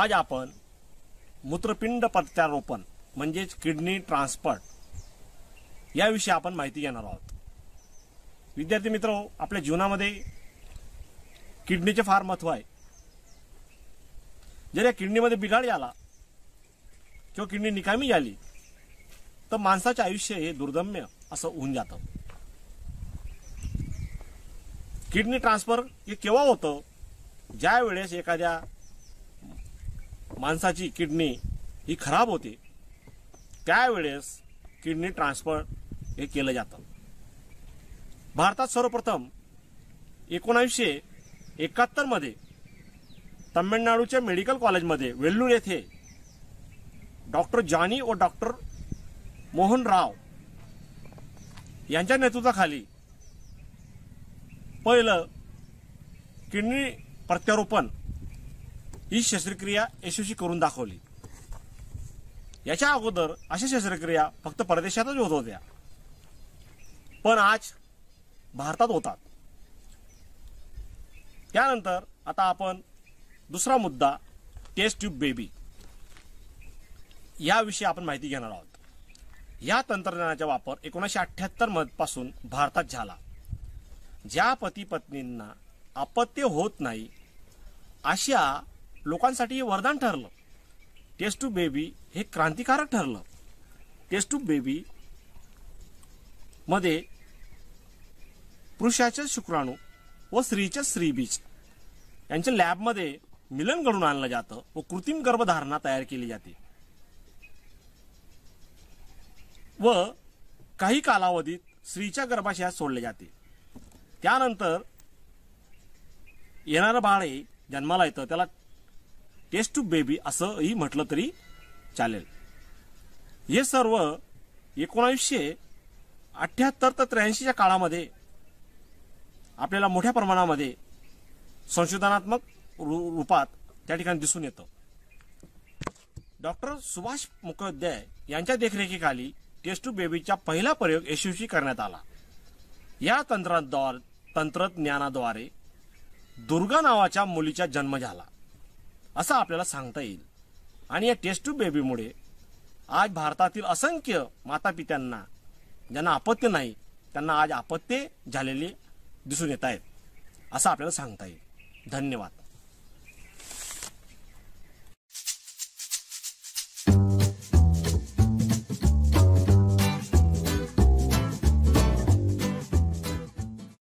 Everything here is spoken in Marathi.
आज आपण मूत्रपिंड प्रत्यारोपण म्हणजेच किडनी ट्रान्सप्लांट याविषयी आपण माहिती घेणार आहोत विद्यार्थी मित्र आपल्या जीवनामध्ये किडनीचे फार महत्त्व आहे जर या किडनीमध्ये बिघाड झाला किंवा किडनी निकामी झाली तर माणसाचे आयुष्य हे दुर्दम्य असं होऊन जातं किडनी ट्रान्सफर हे केव्हा होतं ज्या वेळेस एखाद्या माणसाची किडनी ही खराब होते त्यावेळेस किडनी ट्रान्सफर हे केलं जातं भारतात सर्वप्रथम एकोणावीसशे एकाहत्तरमध्ये तमिळनाडूच्या मेडिकल कॉलेजमध्ये वेल्लूर येथे डॉक्टर जानी व डॉक्टर मोहन राव यांच्या नेतृत्वाखाली पहिलं किडनी प्रत्यारोपण ही शस्त्रक्रिया यशस्वी करून दाखवली याच्या अगोदर अशा शस्त्रक्रिया फक्त परदेशातच होत होत्या पण आज भारतात होतात त्यानंतर आता आपण दुसरा मुद्दा टेस्ट ट्यूब बेबी याविषयी आपण माहिती घेणार आहोत या तंत्रज्ञानाचा वापर एकोणीसशे अठ्ठ्याहत्तर मधपासून भारतात झाला ज्या पती पत्नींना अपत्य होत नाही अशा लोकांसाठी हे वरदान ठरलं टेस्ट टू बेबी हे क्रांतिकारक ठरलं टेस्ट टू बेबी मध्ये पुरुषाच्या शुक्राणू व स्त्रीचे स्त्रीबीज यांच्या लॅबमध्ये मिलन घडून आणलं जातं व कृत्रिम गर्भधारणा तयार केली जाते व काही कालावधीत स्त्रीच्या गर्भाशयात सोडले जाते त्यानंतर येणारं बाळे जन्माला येतं त्याला टेस्ट टू बेबी असंही म्हटलं तरी चालेल हे सर्व एकोणावीसशे अठ्याहत्तर तर त्र्याऐंशीच्या काळामध्ये आपल्याला मोठ्या प्रमाणामध्ये संशोधनात्मक रूपात त्या ठिकाणी दिसून येतं डॉक्टर सुभाष मुखोपाध्याय यांच्या देखरेखीखाली टेस्ट टू बेबीचा पहिला प्रयोग यशस्वी करण्यात आला या तंत्राद्वारे तंत्रज्ञानाद्वारे दुर्गा नावाच्या मुलीचा जन्म झाला असं आपल्याला सांगता येईल आणि या टेस्ट ट्यूब बेबीमुळे आज भारतातील असंख्य माता पित्यांना ज्यांना अपत्य नाही त्यांना आज अपत्य झालेले दिसून येत आहेत असं आपल्याला सांगता येईल धन्यवाद